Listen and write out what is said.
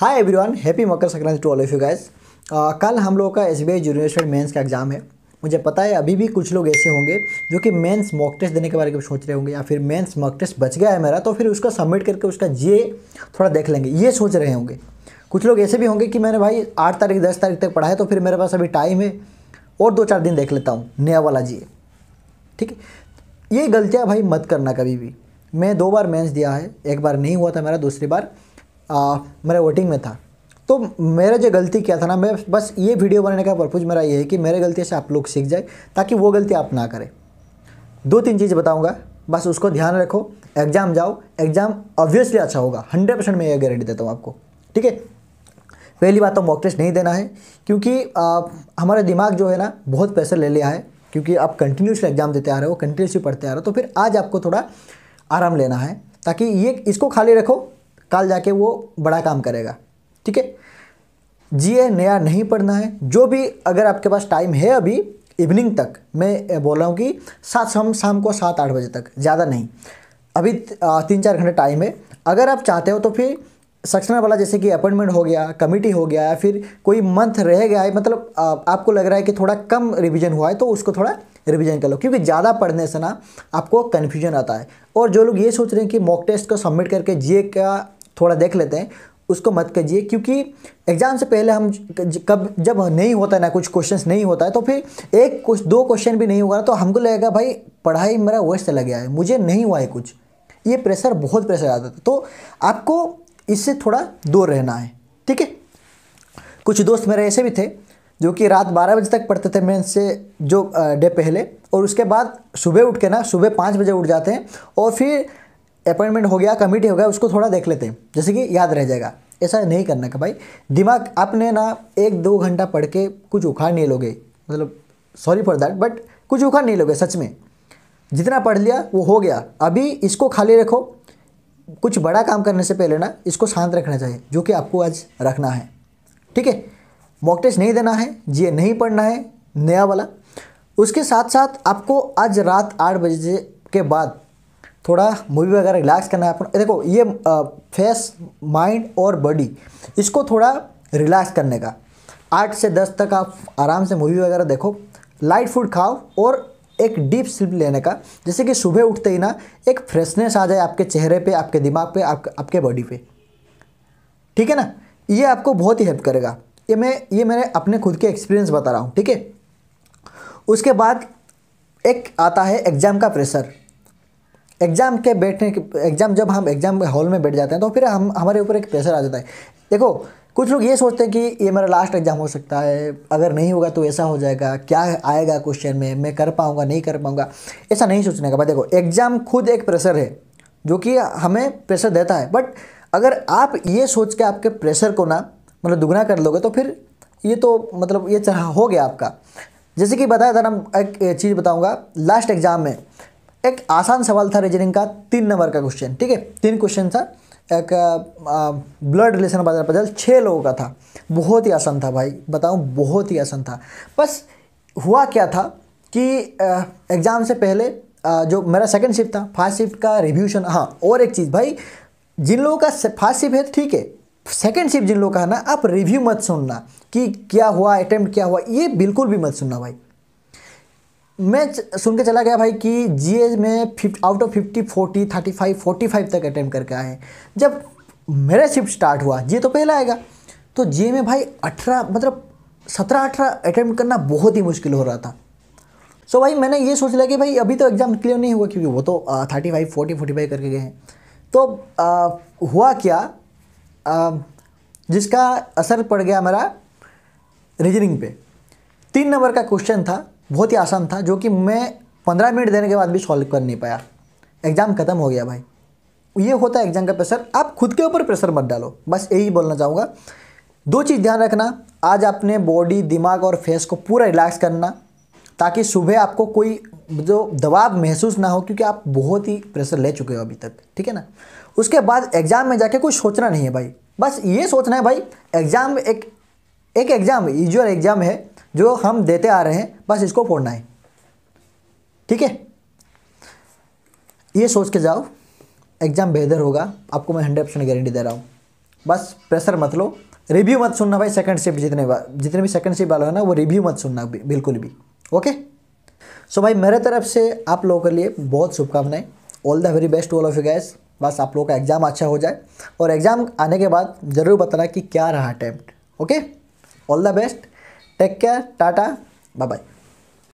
hi everyone happy Makar Sankranti to all of you guys कल हम लोगों का एस बी आई मेंस का एग्ज़ाम है मुझे पता है अभी भी कुछ लोग ऐसे होंगे जो कि मेंस मॉक टेस्ट देने के बारे में सोच रहे होंगे या फिर मेंस मॉक टेस्ट बच गया है मेरा तो फिर उसका सबमिट करके उसका जे थोड़ा देख लेंगे ये सोच रहे होंगे कुछ लोग ऐसे भी होंगे कि मैंने भाई आठ तारीख दस तारीख तक पढ़ा है तो फिर मेरे पास अभी टाइम है और दो चार दिन देख लेता हूँ नया वाला जी ठीक है ये गलतियाँ भाई मत करना कभी भी मैं दो बार मेंस दिया है एक बार नहीं हुआ था मेरा दूसरी बार मेरा वोटिंग में था तो मेरा जो गलती क्या था ना मैं बस ये वीडियो बनाने का पर्पज़ मेरा ये है कि मेरे गलती से आप लोग सीख जाए ताकि वो गलती आप ना करें दो तीन चीज़ बताऊँगा बस उसको ध्यान रखो एग्ज़ाम जाओ एग्ज़ाम ऑब्वियसली अच्छा होगा हंड्रेड परसेंट मैं ये गारंटी देता हूँ आपको ठीक है पहली बात तो मॉक टेस्ट नहीं देना है क्योंकि हमारा दिमाग जो है ना बहुत प्रेशर ले लिया है क्योंकि आप कंटिन्यूसली एग्ज़ाम देते आ रहे हो कंटिन्यूसली पढ़ते आ रहे हो तो फिर आज आपको थोड़ा आराम लेना है ताकि ये इसको खाली रखो कल जाके वो बड़ा काम करेगा ठीक है जिए नया नहीं पढ़ना है जो भी अगर आपके पास टाइम है अभी इवनिंग तक मैं बोल रहा हूँ कि सात शाम शाम को सात आठ बजे तक ज़्यादा नहीं अभी तीन चार घंटे टाइम है अगर आप चाहते हो तो फिर सक्सेना वाला जैसे कि अपॉइंटमेंट हो गया कमिटी हो गया या फिर कोई मंथ रह गया है मतलब आ, आपको लग रहा है कि थोड़ा कम रिवीजन हुआ है तो उसको थोड़ा रिवीजन कर लो क्योंकि ज़्यादा पढ़ने से ना आपको कन्फ्यूजन आता है और जो लोग ये सोच रहे हैं कि मॉक टेस्ट को सबमिट करके जीए का थोड़ा देख लेते हैं उसको मत कीजिए क्योंकि एग्ज़ाम से पहले हम कब जब नहीं होता है ना कुछ क्वेश्चंस नहीं होता है तो फिर एक कुछ दो क्वेश्चन भी नहीं होगा तो हमको लगेगा भाई पढ़ाई मेरा वेस्ट चला गया है मुझे नहीं हुआ है कुछ ये प्रेशर बहुत प्रेशर आता था तो आपको इससे थोड़ा दूर रहना है ठीक है कुछ दोस्त मेरे ऐसे भी थे जो कि रात बारह बजे तक पढ़ते थे मेन से जो डे पहले और उसके बाद सुबह उठ के ना सुबह पाँच बजे उठ जाते हैं और फिर अपॉइंटमेंट हो गया कमिटी हो गया उसको थोड़ा देख लेते हैं जैसे कि याद रह जाएगा ऐसा नहीं करना का भाई दिमाग आपने ना एक दो घंटा पढ़ के कुछ उखाड़ नहीं लोगे मतलब सॉरी फॉर दैट बट कुछ उखाड़ नहीं लोगे सच में जितना पढ़ लिया वो हो गया अभी इसको खाली रखो कुछ बड़ा काम करने से पहले ना इसको शांत रखना चाहिए जो कि आपको आज रखना है ठीक है मॉक टेस्ट नहीं देना है जी नहीं पढ़ना है नया वाला उसके साथ साथ आपको आज रात आठ बजे के बाद थोड़ा मूवी वगैरह रिलैक्स करना है अपन देखो ये फेस माइंड और बॉडी इसको थोड़ा रिलैक्स करने का आठ से दस तक आप आराम से मूवी वगैरह देखो लाइट फूड खाओ और एक डीप स्लिप लेने का जैसे कि सुबह उठते ही ना एक फ्रेशनेस आ जाए आपके चेहरे पे आपके दिमाग पे आप, आपके बॉडी पे ठीक है ना ये आपको बहुत ही हेल्प करेगा ये मैं ये मैंने अपने खुद के एक्सपीरियंस बता रहा हूँ ठीक है उसके बाद एक आता है एग्ज़ाम का प्रेशर एग्ज़ाम के बैठने के एग्ज़ाम जब हम एग्ज़ाम हॉल में बैठ जाते हैं तो फिर हम हमारे ऊपर एक प्रेशर आ जाता है देखो कुछ लोग ये सोचते हैं कि ये मेरा लास्ट एग्ज़ाम हो सकता है अगर नहीं होगा तो ऐसा हो जाएगा क्या आएगा क्वेश्चन में मैं कर पाऊँगा नहीं कर पाऊँगा ऐसा नहीं सोचने का भाई देखो एग्ज़ाम खुद एक प्रेशर है जो कि हमें प्रेशर देता है बट अगर आप ये सोच के आपके प्रेशर को ना मतलब दुगना कर लोगे तो फिर ये तो मतलब ये हो गया आपका जैसे कि बताया था ना एक चीज़ बताऊँगा लास्ट एग्ज़ाम में एक आसान सवाल था रीजनिंग का तीन नंबर का क्वेश्चन ठीक है तीन क्वेश्चन था एक ब्लड रिलेशन बाजार पजल छः लोगों का था बहुत ही आसान था भाई बताऊँ बहुत ही आसान था बस हुआ क्या था कि एग्ज़ाम से पहले आ, जो मेरा सेकंड शिफ्ट था फर्स्ट शिफ्ट का रिव्यूशन हाँ और एक चीज़ भाई जिन लोगों का फर्स्ट शिफ्ट है ठीक है सेकंड शिफ्ट जिन लोगों का है ना आप रिव्यू मत सुनना कि क्या हुआ अटैम्प्ट क्या हुआ ये बिल्कुल भी मत सुनना भाई मैं सुन के चला गया भाई कि जीए में fifty out of fifty forty thirty five forty five तक अटैम्प्ट करके आए हैं जब मेरा शिफ्ट स्टार्ट हुआ जी तो पहला आएगा तो जी में भाई अठारह मतलब सत्रह अठारह अटैम्प्ट करना बहुत ही मुश्किल हो रहा था सो so भाई मैंने ये सोच लिया कि भाई अभी तो एग्ज़ाम क्लियर नहीं हुआ क्योंकि वो तो thirty five forty forty five करके गए हैं तो आ, हुआ क्या आ, जिसका असर पड़ गया मेरा रीजनिंग पे तीन नंबर का क्वेश्चन था बहुत ही आसान था जो कि मैं पंद्रह मिनट देने के बाद भी सॉल्व कर नहीं पाया एग्ज़ाम ख़त्म हो गया भाई ये होता है एग्ज़ाम का प्रेशर आप खुद के ऊपर प्रेशर मत डालो बस यही बोलना चाहूँगा दो चीज़ ध्यान रखना आज अपने बॉडी दिमाग और फेस को पूरा रिलैक्स करना ताकि सुबह आपको कोई जो दबाव महसूस ना हो क्योंकि आप बहुत ही प्रेशर ले चुके हो अभी तक ठीक है ना उसके बाद एग्ज़ाम में जाके कोई सोचना नहीं है भाई बस ये सोचना है भाई एग्ज़ाम एक एक एग्ज़ाम यूजर एग्ज़ाम है जो हम देते आ रहे हैं बस इसको फोड़ना है ठीक है ये सोच के जाओ एग्ज़ाम बेहतर होगा आपको मैं हंड्रेड परसेंट गारंटी दे रहा हूँ बस प्रेशर मत लो रिव्यू मत सुनना भाई सेकंड शिफ्ट जितने बार जितने भी सेकंड शिफ्ट वाले हो ना वो रिव्यू मत सुनना बिल्कुल भी ओके सो so भाई मेरे तरफ से आप लोगों के लिए बहुत शुभकामनाएं all the very best all of you guys बस आप लोगों का एग्ज़ाम अच्छा हो जाए और एग्ज़ाम आने के बाद ज़रूर बताना कि क्या रहा attempt okay all the best take care tata bye bye